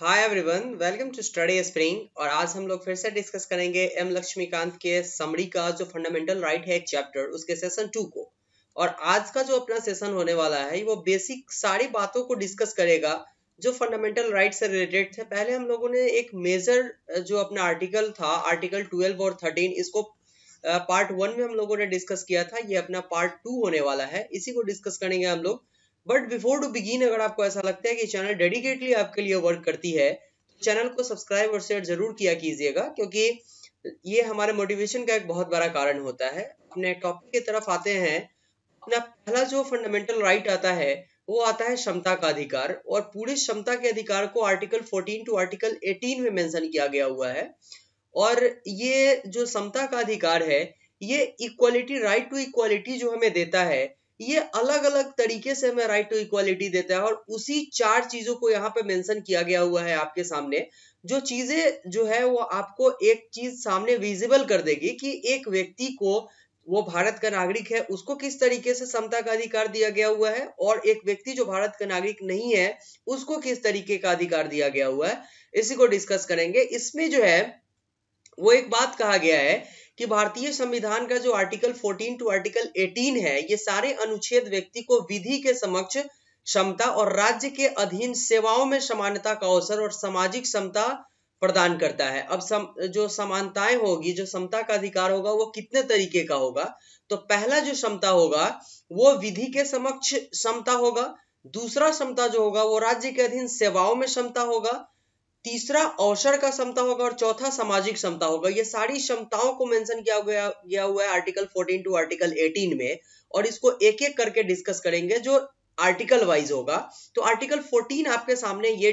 hi everyone welcome to study spring और आज हम लोग फिर से डिस्कस करेंगे एम लक्ष्मीकांत के समरी का जो फंडामेंटल राइट right है एक चैप्टर उसके सेशन टू को और आज का जो अपना सेशन होने वाला है वो बेसिक सारी बातों को डिस्कस करेगा जो फंडामेंटल राइट right से रिलेटेड थे पहले हम लोगों ने एक मेजर जो अपना आर्टिकल था आर्टिकल ट्वेल्व और थर्टीन इसको पार्ट वन में हम लोगों ने डिस्कस किया था ये अपना पार्ट टू होने वाला है इसी को डिस्कस करेंगे हम लोग बट बिफोर टू बिगिन अगर आपको ऐसा लगता है कि चैनल डेडिकेटली आपके लिए वर्क करती है तो चैनल को सब्सक्राइब और शेयर जरूर किया कीजिएगा क्योंकि ये हमारे मोटिवेशन का एक बहुत बड़ा कारण होता है अपने टॉपिक की तरफ आते हैं अपना पहला जो फंडामेंटल राइट आता है वो आता है क्षमता का अधिकार और पूरी क्षमता के अधिकार को आर्टिकल 14 टू आर्टिकल 18 में मेंशन किया गया हुआ है और ये जो क्षमता का अधिकार है ये इक्वालिटी राइट टू इक्वालिटी जो हमें देता है ये अलग अलग तरीके से हमें राइट टू इक्वालिटी देता है और उसी चार चीजों को यहाँ पे मेंशन किया गया हुआ है आपके सामने जो चीजें जो है वो आपको एक चीज सामने विजिबल कर देगी कि एक व्यक्ति को वो भारत का नागरिक है उसको किस तरीके से समता का अधिकार दिया गया हुआ है और एक व्यक्ति जो भारत का नागरिक नहीं है उसको किस तरीके का अधिकार दिया गया हुआ है इसी को डिस्कस करेंगे इसमें जो है वो एक बात कहा गया है कि भारतीय संविधान का जो आर्टिकल 14 टू आर्टिकल 18 है ये सारे अनुच्छेद व्यक्ति को विधि के समक्ष क्षमता और राज्य के अधीन सेवाओं में समानता का अवसर और सामाजिक समता प्रदान करता है अब सम, जो समानताएं होगी जो समता का अधिकार होगा वो कितने तरीके का होगा तो पहला जो क्षमता होगा वो विधि के समक्ष क्षमता होगा दूसरा क्षमता जो होगा वो राज्य के अधीन सेवाओं में क्षमता होगा तीसरा अवसर का क्षमता होगा और चौथा सामाजिक क्षमता होगा ये सारी क्षमताओं को मेंशन किया गया गया हुआ है आर्टिकल 14 टू आर्टिकल 18 में और इसको एक एक करके डिस्कस करेंगे जो आर्टिकल वाइज होगा तो आर्टिकल 14 आपके सामने ये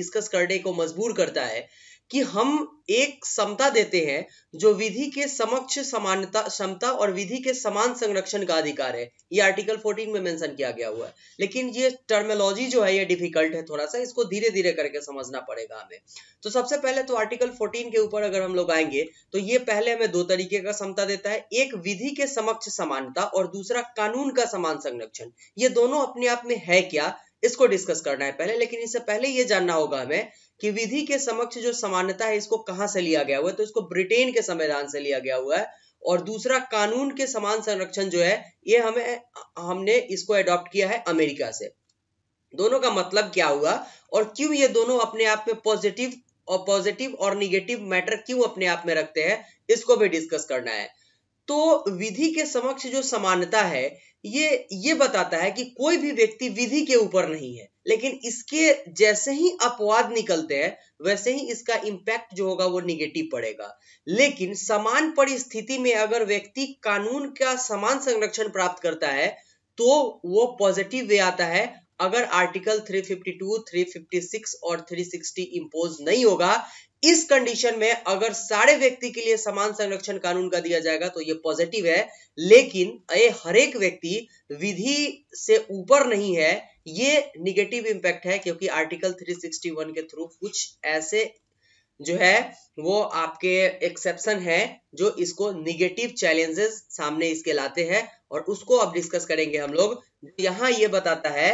डिस्कस करने को मजबूर करता है कि हम एक समता देते हैं जो विधि के समक्ष समानता समता और विधि के समान संरक्षण का अधिकार है ये आर्टिकल 14 में मेंशन किया गया हुआ है लेकिन ये टर्मोलॉजी जो है ये डिफिकल्ट है थोड़ा सा इसको धीरे धीरे करके समझना पड़ेगा हमें तो सबसे पहले तो आर्टिकल 14 के ऊपर अगर हम लोग आएंगे तो ये पहले हमें दो तरीके का समता देता है एक विधि के समक्ष समानता और दूसरा कानून का समान संरक्षण ये दोनों अपने आप में है क्या इसको डिस्कस करना है पहले लेकिन इससे पहले ये जानना होगा हमें कि विधि के समक्ष जो समानता है इसको कहां से लिया गया हुआ है तो इसको ब्रिटेन के संविधान से लिया गया हुआ है और दूसरा कानून के समान संरक्षण जो है ये हमें हमने इसको एडॉप्ट किया है अमेरिका से दोनों का मतलब क्या हुआ और क्यों ये दोनों अपने आप में पॉजिटिव और पॉजिटिव और निगेटिव मैटर क्यों अपने आप में रखते हैं इसको भी डिस्कस करना है तो विधि के समक्ष जो समानता है ये ये बताता है कि कोई भी व्यक्ति विधि के ऊपर नहीं है लेकिन इसके जैसे ही अपवाद निकलते हैं वैसे ही इसका इम्पैक्ट जो होगा वो निगेटिव पड़ेगा लेकिन समान परिस्थिति में अगर व्यक्ति कानून का समान संरक्षण प्राप्त करता है तो वो पॉजिटिव वे आता है अगर आर्टिकल 352, 356 और 360 इंपोज नहीं होगा इस कंडीशन में अगर सारे व्यक्ति के लिए समान संरक्षण कानून का दिया जाएगा तो यह पॉजिटिव है लेकिन ये हरेक व्यक्ति विधि से ऊपर नहीं है ये निगेटिव इंपैक्ट है क्योंकि आर्टिकल 361 के थ्रू कुछ ऐसे जो है वो आपके एक्सेप्शन है जो इसको निगेटिव चैलेंजेस सामने इसके लाते हैं और उसको अब डिस्कस करेंगे हम लोग यहां ये बताता है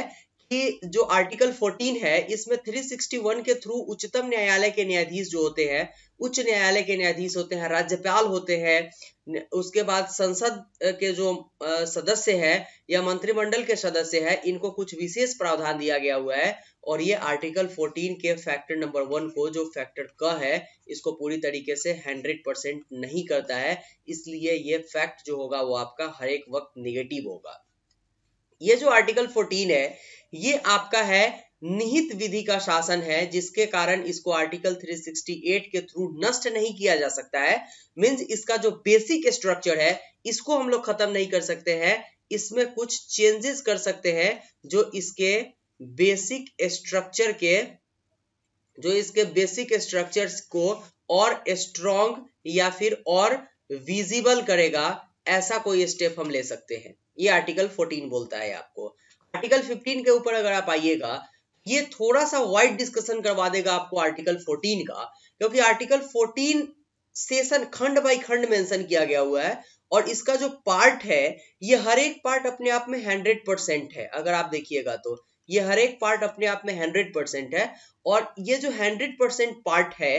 कि जो आर्टिकल 14 है इसमें 361 के थ्रू उच्चतम न्यायालय के न्यायाधीश जो होते हैं उच्च न्यायालय के न्यायाधीश होते हैं राज्यपाल होते हैं उसके बाद संसद के जो सदस्य है या मंत्रिमंडल के सदस्य है इनको कुछ विशेष प्रावधान दिया गया हुआ है और ये आर्टिकल 14 के फैक्टर नंबर वन को जो फैक्टर क है इसको पूरी तरीके से 100 परसेंट नहीं करता है इसलिए ये फैक्ट जो होगा वो आपका हर एक वक्त निगेटिव होगा ये जो आर्टिकल 14 है ये आपका है निहित विधि का शासन है जिसके कारण इसको आर्टिकल 368 के थ्रू नष्ट नहीं किया जा सकता है मीन्स इसका जो बेसिक स्ट्रक्चर है इसको हम लोग खत्म नहीं कर सकते हैं इसमें कुछ चेंजेस कर सकते हैं जो इसके बेसिक स्ट्रक्चर के जो इसके बेसिक स्ट्रक्चर को और स्ट्रॉन्ग या फिर और विजिबल करेगा ऐसा कोई स्टेप हम ले सकते हैं ये आर्टिकल 14 बोलता है आपको आर्टिकल 15 के ऊपर अगर आप आइएगा ये थोड़ा सा वाइड डिस्कशन करवा देगा आपको आर्टिकल 14 का क्योंकि आर्टिकल 14 सेशन खंड बाय खंड मेंशन किया गया हुआ है और इसका जो पार्ट है ये हर एक पार्ट अपने आप में हंड्रेड परसेंट है अगर आप देखिएगा तो ये हर एक पार्ट अपने आप में हंड्रेड परसेंट है और ये जो हंड्रेड परसेंट पार्ट है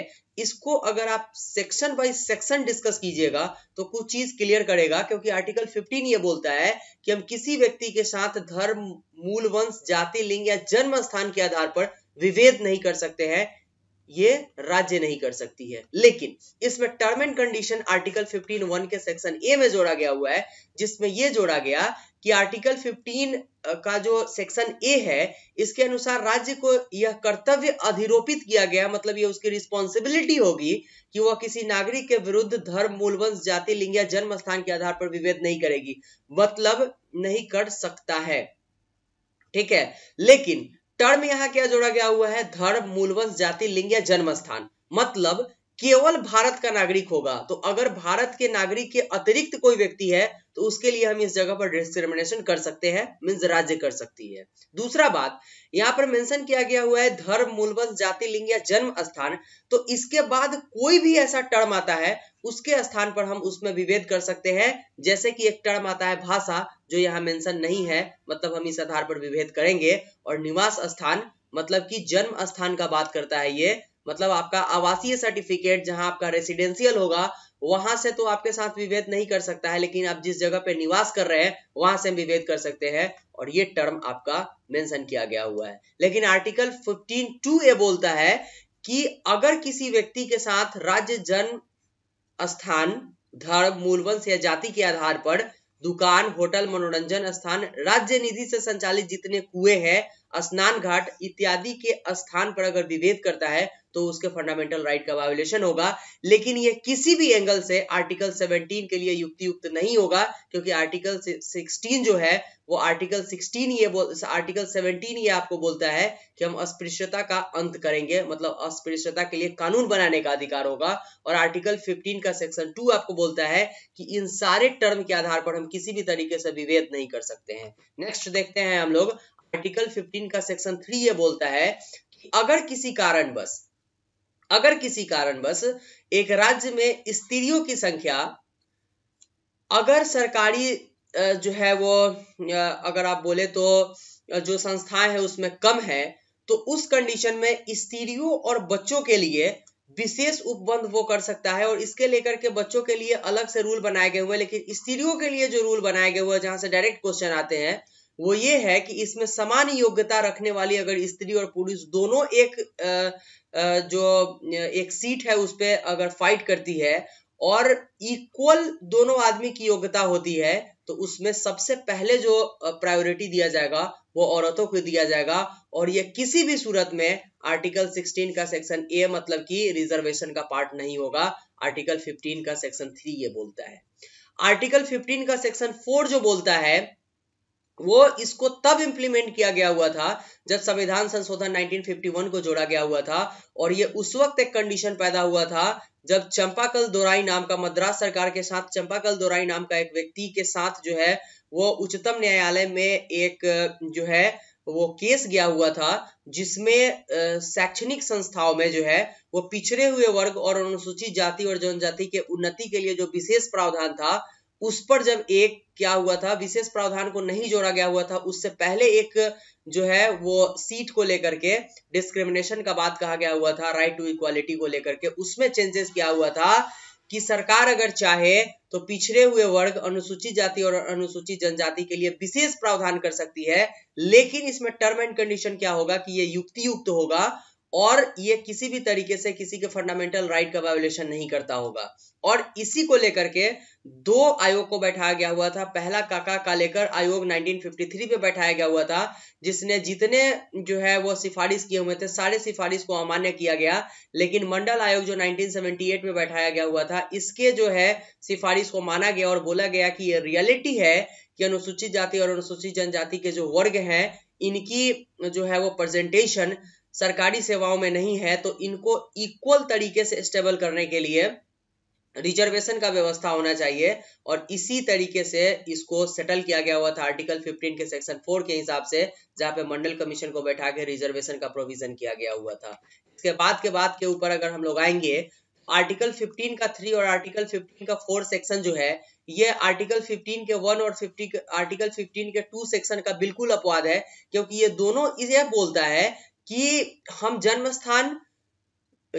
इसको अगर आप सेक्शन बाय सेक्शन डिस्कस कीजिएगा तो कुछ चीज क्लियर करेगा क्योंकि आर्टिकल 15 ये बोलता है कि हम किसी व्यक्ति के साथ धर्म मूल वंश जाति लिंग या जन्म स्थान के आधार पर विभेद नहीं कर सकते हैं ये राज्य नहीं कर सकती है लेकिन इसमें term and condition article 15 one के सेक्शन ए में जोड़ा गया हुआ है जिसमें ये जोड़ा गया कि आर्टिकल 15 का जो सेक्शन ए है इसके अनुसार राज्य को यह कर्तव्य अधिरोपित किया गया मतलब यह उसकी रिस्पॉन्सिबिलिटी होगी कि वह किसी नागरिक के विरुद्ध धर्म मूलवंश जाति लिंग या जन्म स्थान के आधार पर विभेद नहीं करेगी मतलब नहीं कर सकता है ठीक है लेकिन टर्म यहाँ क्या जोड़ा गया हुआ है धर्म मूलवंश जाति लिंग या जन्म स्थान मतलब केवल भारत का नागरिक होगा तो अगर भारत के नागरिक के अतिरिक्त कोई व्यक्ति है तो उसके लिए हम इस जगह पर डिस्क्रिमिनेशन कर सकते हैं मीन्स राज्य कर सकती है दूसरा बात यहाँ पर मेंशन किया गया हुआ है धर्म मूलवंश जाति लिंग या जन्म स्थान तो इसके बाद कोई भी ऐसा टर्म आता है उसके स्थान पर हम उसमें विभेद कर सकते हैं जैसे कि एक टर्म आता है भाषा जो यहाँ मेंशन नहीं है मतलब हम इस आधार पर विभेद करेंगे और निवास स्थान मतलब कि जन्म स्थान का बात करता है ये मतलब आपका आवासीय सर्टिफिकेट जहां आपका रेसिडेंशियल होगा वहां से तो आपके साथ विभेद नहीं कर सकता है लेकिन आप जिस जगह पे निवास कर रहे हैं वहां से विभेद कर सकते हैं और ये टर्म आपका मेंशन किया गया हुआ है लेकिन आर्टिकल 15 टू ए बोलता है कि अगर किसी व्यक्ति के साथ राज्य जन्म स्थान धर्म मूलवंश या जाति के आधार पर दुकान होटल मनोरंजन स्थान राज्य निधि से संचालित जितने कुएं हैं स्नान घाट इत्यादि के स्थान पर अगर विभेद करता है तो उसके फंडामेंटल राइट का वायोलेशन होगा लेकिन ये किसी भी एंगल से आर्टिकल 17 के लिए युक्ति युक्त नहीं होगा क्योंकि आर्टिकल 16 जो है वो आर्टिकल 16 ये बोल आर्टिकल 17 ये आपको बोलता है कि हम अस्पृश्यता का अंत करेंगे मतलब अस्पृश्यता के लिए कानून बनाने का अधिकार होगा और आर्टिकल 15 का सेक्शन 2 आपको बोलता है कि इन सारे टर्म के आधार पर हम किसी भी तरीके से विभेद नहीं कर सकते हैं नेक्स्ट देखते हैं हम लोग आर्टिकल फिफ्टीन का सेक्शन थ्री ये बोलता है कि अगर किसी कारणवश अगर किसी कारणवश एक राज्य में स्त्रियों की संख्या अगर सरकारी जो है वो अगर आप बोले तो जो संस्थाएं है उसमें कम है तो उस कंडीशन में स्त्रियों और बच्चों के लिए विशेष उपबंध वो कर सकता है और इसके लेकर के बच्चों के लिए अलग से रूल बनाए गए हुए लेकिन स्त्रियों के लिए जो रूल बनाए गए हुए जहां से डायरेक्ट क्वेश्चन आते हैं वो ये है कि इसमें समान योग्यता रखने वाली अगर स्त्री और पुरुष दोनों एक जो एक सीट है उस पर अगर फाइट करती है और इक्वल दोनों आदमी की योग्यता होती है तो उसमें सबसे पहले जो प्रायोरिटी दिया जाएगा वो औरतों को दिया जाएगा और ये किसी भी सूरत में आर्टिकल 16 का सेक्शन ए मतलब कि रिजर्वेशन का पार्ट नहीं होगा आर्टिकल 15 का सेक्शन थ्री ये बोलता है आर्टिकल 15 का सेक्शन फोर जो बोलता है वो इसको तब इंप्लीमेंट किया गया हुआ था जब संविधान संशोधन 1951 को जोड़ा गया हुआ था और ये उस वक्त एक कंडीशन पैदा हुआ था जब चंपाकल दोराई नाम का मद्रास सरकार के साथ चंपाकल दोराई नाम का एक व्यक्ति के साथ जो है वो उच्चतम न्यायालय में एक जो है वो केस गया हुआ था जिसमें शैक्षणिक संस्थाओं में जो है वो पिछड़े हुए वर्ग और अनुसूचित जाति और जनजाति के उन्नति के लिए जो विशेष प्रावधान था उस पर जब एक क्या हुआ था विशेष प्रावधान को नहीं जोड़ा गया हुआ था उससे पहले एक जो है वो सीट को लेकर के डिस्क्रिमिनेशन का बात कहा गया हुआ था राइट टू इक्वालिटी को लेकर के उसमें चेंजेस क्या हुआ था कि सरकार अगर चाहे तो पिछड़े हुए वर्ग अनुसूचित जाति और अनुसूचित जनजाति के लिए विशेष प्रावधान कर सकती है लेकिन इसमें टर्म एंड कंडीशन क्या होगा कि ये युक्ति युक्त होगा और ये किसी भी तरीके से किसी के फंडामेंटल राइट का वायोलेशन नहीं करता होगा और इसी को लेकर के दो आयोग को बैठाया गया हुआ था पहला काका का लेकर आयोग 1953 पे बैठाया गया हुआ था जिसने जितने जो है वो सिफारिश किए हुए थे सारे सिफारिश को अमान्य किया गया लेकिन मंडल आयोग जो 1978 में बैठाया गया हुआ था इसके जो है सिफारिश को माना गया और बोला गया कि ये रियलिटी है कि अनुसूचित जाति और अनुसूचित जनजाति के जो वर्ग हैं इनकी जो है वो प्रेजेंटेशन सरकारी सेवाओं में नहीं है तो इनको इक्वल तरीके से स्टेबल करने के लिए रिजर्वेशन का व्यवस्था होना चाहिए और इसी तरीके से इसको सेटल किया गया हुआ था आर्टिकल 15 के सेक्शन 4 के हिसाब से जहां पे मंडल कमीशन को बैठा के रिजर्वेशन का प्रोविजन किया गया हुआ था इसके बाद के बाद के ऊपर अगर हम लोग आएंगे आर्टिकल 15 का थ्री और आर्टिकल 15 का फोर सेक्शन जो है ये आर्टिकल 15 के वन और 50 आर्टिकल 15 के टू सेक्शन का बिल्कुल अपवाद है क्योंकि ये दोनों यह बोलता है कि हम जन्म स्थान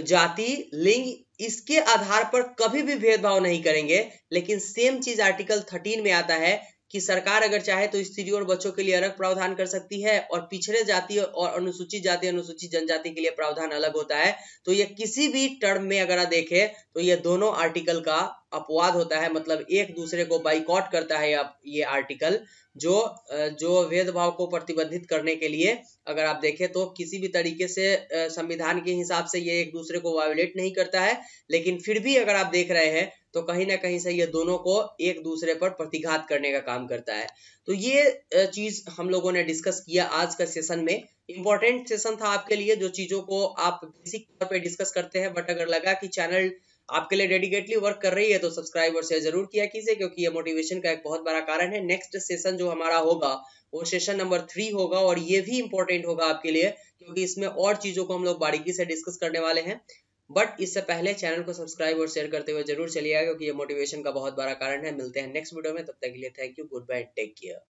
जाति लिंग इसके आधार पर कभी भी भेदभाव नहीं करेंगे लेकिन सेम चीज आर्टिकल 13 में आता है कि सरकार अगर चाहे तो स्त्री और बच्चों के लिए अलग प्रावधान कर सकती है और पिछड़े जाति और अनुसूचित जाति अनुसूचित जनजाति के लिए प्रावधान अलग होता है तो यह किसी भी टर्म में अगर देखें तो यह दोनों आर्टिकल का अपवाद होता है मतलब एक दूसरे को बाइकआउट करता है ये आर्टिकल जो जो भेदभाव को प्रतिबंधित करने के लिए अगर आप देखें तो किसी भी तरीके से संविधान के हिसाब से ये एक दूसरे को वायोलेट नहीं करता है लेकिन फिर भी अगर आप देख रहे हैं तो कहीं ना कहीं से ये दोनों को एक दूसरे पर प्रतिघात करने का काम करता है तो ये चीज हम लोगों ने डिस्कस किया आज का सेशन में इंपॉर्टेंट सेशन था आपके लिए जो चीजों को आप बेसिक तौर पर डिस्कस करते हैं बट अगर लगा कि चैनल आपके लिए डेडिकेटली वर्क कर रही है तो सब्सक्राइब और शेयर जरूर किया कीजिए क्योंकि ये मोटिवेशन का एक बहुत बड़ा कारण है नेक्स्ट सेशन जो हमारा होगा वो सेशन नंबर थ्री होगा और ये भी इंपॉर्टेंट होगा आपके लिए क्योंकि इसमें और चीजों को हम लोग बारीकी से डिस्कस करने वाले हैं बट इससे पहले चैनल को सब्सक्राइब और शेयर करते हुए जरूर चलिएगा क्योंकि ये मोटिवेशन का बहुत बड़ा कारण है मिलते हैं नेक्स्ट वीडियो में तब तक के लिए thank you goodbye take care